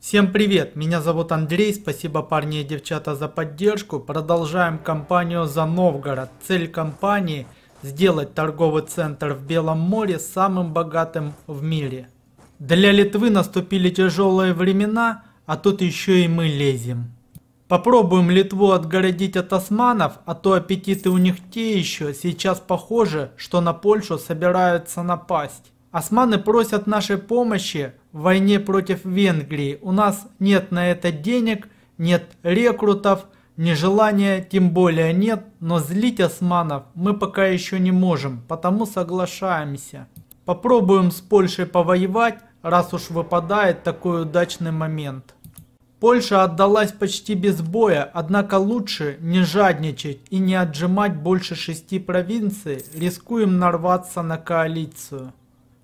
Всем привет, меня зовут Андрей, спасибо парни и девчата за поддержку. Продолжаем кампанию за Новгород. Цель кампании – сделать торговый центр в Белом море самым богатым в мире. Для Литвы наступили тяжелые времена, а тут еще и мы лезем. Попробуем Литву отгородить от османов, а то аппетиты у них те еще, сейчас похоже, что на Польшу собираются напасть. Османы просят нашей помощи в войне против Венгрии. У нас нет на это денег, нет рекрутов, нежелания тем более нет, но злить османов мы пока еще не можем, потому соглашаемся. Попробуем с Польшей повоевать, раз уж выпадает такой удачный момент. Польша отдалась почти без боя, однако лучше не жадничать и не отжимать больше шести провинций, рискуем нарваться на коалицию.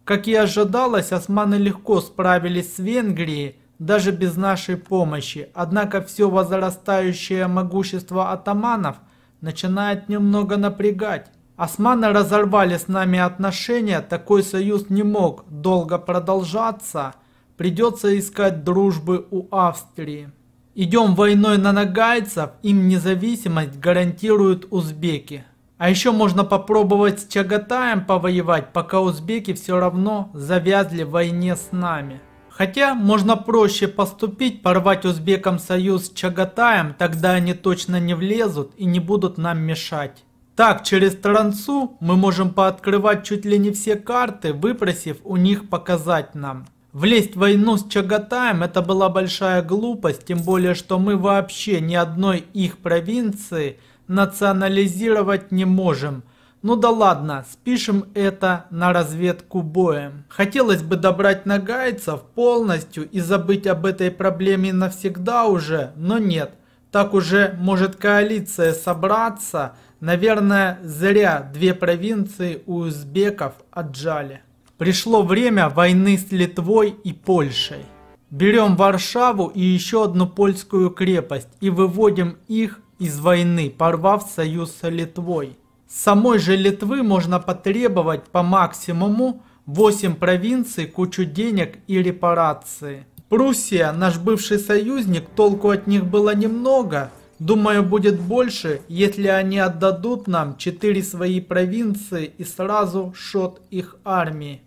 Как и ожидалось, османы легко справились с Венгрией, даже без нашей помощи. Однако все возрастающее могущество атаманов начинает немного напрягать. Османы разорвали с нами отношения, такой союз не мог долго продолжаться. Придется искать дружбы у Австрии. Идем войной на нагайцев, им независимость гарантируют узбеки. А еще можно попробовать с Чагатаем повоевать, пока узбеки все равно завязли в войне с нами. Хотя можно проще поступить, порвать узбекам союз с Чагатаем, тогда они точно не влезут и не будут нам мешать. Так, через Трансу мы можем пооткрывать чуть ли не все карты, выпросив у них показать нам. Влезть в войну с Чагатаем это была большая глупость, тем более, что мы вообще ни одной их провинции – национализировать не можем. Ну да ладно, спишем это на разведку боем. Хотелось бы добрать нагайцев полностью и забыть об этой проблеме навсегда уже, но нет. Так уже может коалиция собраться. Наверное, зря две провинции у узбеков отжали. Пришло время войны с Литвой и Польшей. Берем Варшаву и еще одну польскую крепость и выводим их из войны, порвав союз с Литвой. самой же Литвы можно потребовать по максимуму 8 провинций, кучу денег и репарации. Пруссия, наш бывший союзник, толку от них было немного. Думаю, будет больше, если они отдадут нам 4 свои провинции и сразу шот их армии.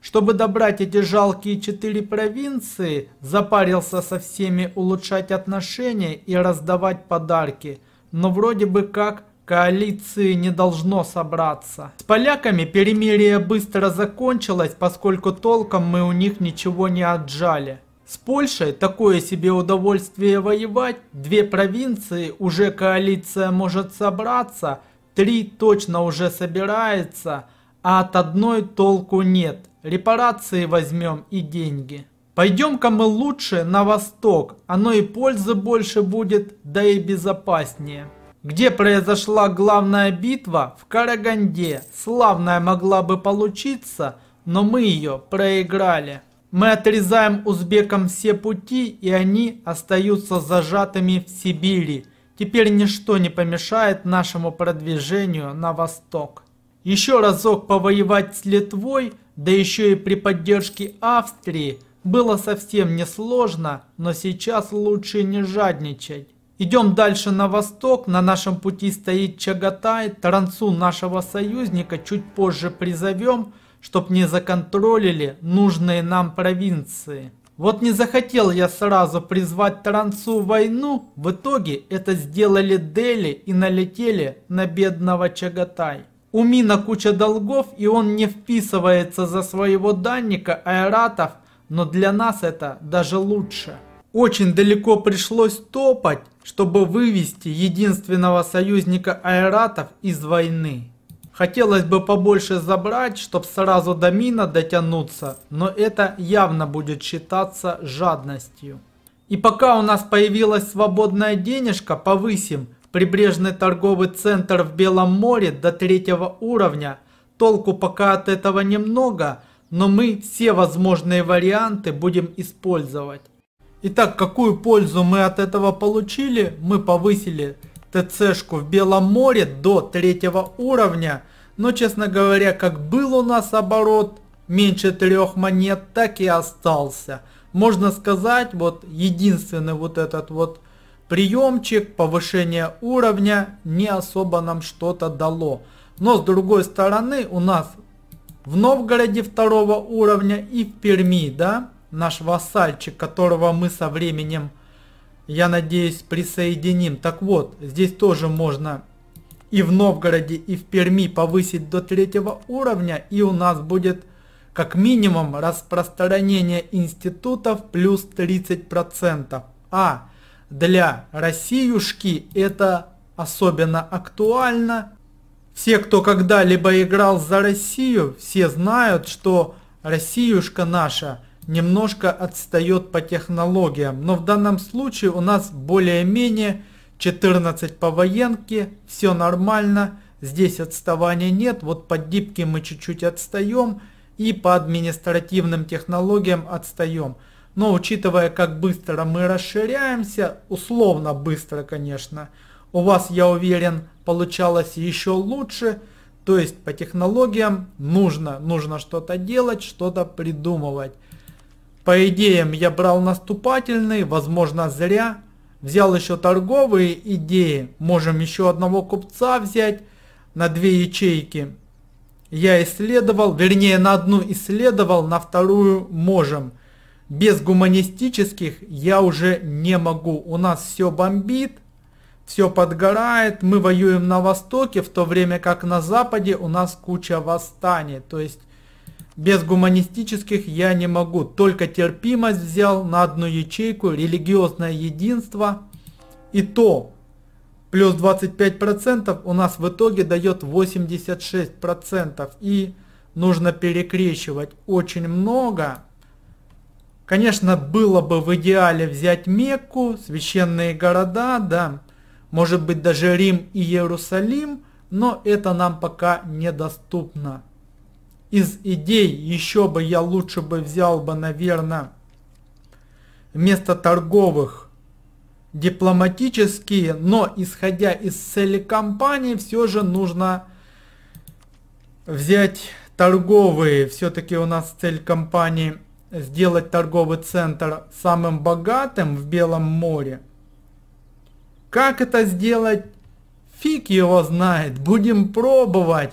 Чтобы добрать эти жалкие четыре провинции, запарился со всеми улучшать отношения и раздавать подарки. Но вроде бы как коалиции не должно собраться. С поляками перемирие быстро закончилось, поскольку толком мы у них ничего не отжали. С Польшей такое себе удовольствие воевать, две провинции уже коалиция может собраться, три точно уже собирается, а от одной толку нет репарации возьмем и деньги. Пойдем-ка мы лучше на восток, оно и пользы больше будет, да и безопаснее. Где произошла главная битва? В Караганде. Славная могла бы получиться, но мы ее проиграли. Мы отрезаем узбекам все пути, и они остаются зажатыми в Сибири. Теперь ничто не помешает нашему продвижению на восток. Еще разок повоевать с Литвой – да еще и при поддержке Австрии, было совсем несложно, но сейчас лучше не жадничать. Идем дальше на восток, на нашем пути стоит Чагатай, Трансу нашего союзника чуть позже призовем, чтоб не законтролили нужные нам провинции. Вот не захотел я сразу призвать Трансу войну, в итоге это сделали Дели и налетели на бедного Чагатай. У Мина куча долгов, и он не вписывается за своего данника аэратов, но для нас это даже лучше. Очень далеко пришлось топать, чтобы вывести единственного союзника аэратов из войны. Хотелось бы побольше забрать, чтобы сразу до мина дотянуться, но это явно будет считаться жадностью. И пока у нас появилась свободная денежка, повысим – прибрежный торговый центр в Белом море до третьего уровня. Толку пока от этого немного, но мы все возможные варианты будем использовать. Итак, какую пользу мы от этого получили? Мы повысили ТЦ шку в Белом море до третьего уровня. Но, честно говоря, как был у нас оборот меньше трех монет, так и остался. Можно сказать, вот единственный вот этот вот приемчик, повышения уровня не особо нам что-то дало. Но с другой стороны у нас в Новгороде второго уровня и в Перми, да, наш вассальчик, которого мы со временем, я надеюсь, присоединим. Так вот, здесь тоже можно и в Новгороде, и в Перми повысить до третьего уровня, и у нас будет как минимум распространение институтов плюс 30%. А для Россиюшки это особенно актуально. Все, кто когда-либо играл за Россию, все знают, что Россиюшка наша немножко отстает по технологиям. Но в данном случае у нас более-менее 14 по военке, все нормально. Здесь отставания нет, вот по дипке мы чуть-чуть отстаем и по административным технологиям отстаем. Но учитывая, как быстро мы расширяемся, условно быстро, конечно, у вас, я уверен, получалось еще лучше. То есть по технологиям нужно, нужно что-то делать, что-то придумывать. По идеям я брал наступательный, возможно зря. Взял еще торговые идеи, можем еще одного купца взять на две ячейки. Я исследовал, вернее на одну исследовал, на вторую можем без гуманистических я уже не могу. У нас все бомбит, все подгорает, мы воюем на Востоке, в то время как на Западе у нас куча восстаний. То есть без гуманистических я не могу. Только терпимость взял на одну ячейку, религиозное единство. И то плюс 25% у нас в итоге дает 86%. И нужно перекрещивать очень много. Конечно, было бы в идеале взять Мекку, священные города, да, может быть даже Рим и Иерусалим, но это нам пока недоступно. Из идей еще бы я лучше бы взял бы, наверное, вместо торговых дипломатические, но исходя из цели компании, все же нужно взять торговые. Все-таки у нас цель компании – сделать торговый центр самым богатым в Белом море. Как это сделать? Фиг его знает. Будем пробовать.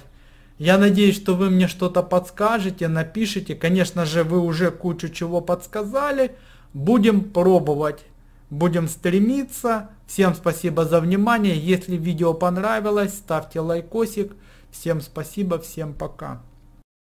Я надеюсь, что вы мне что-то подскажете, напишите. Конечно же, вы уже кучу чего подсказали. Будем пробовать. Будем стремиться. Всем спасибо за внимание. Если видео понравилось, ставьте лайкосик. Всем спасибо, всем пока.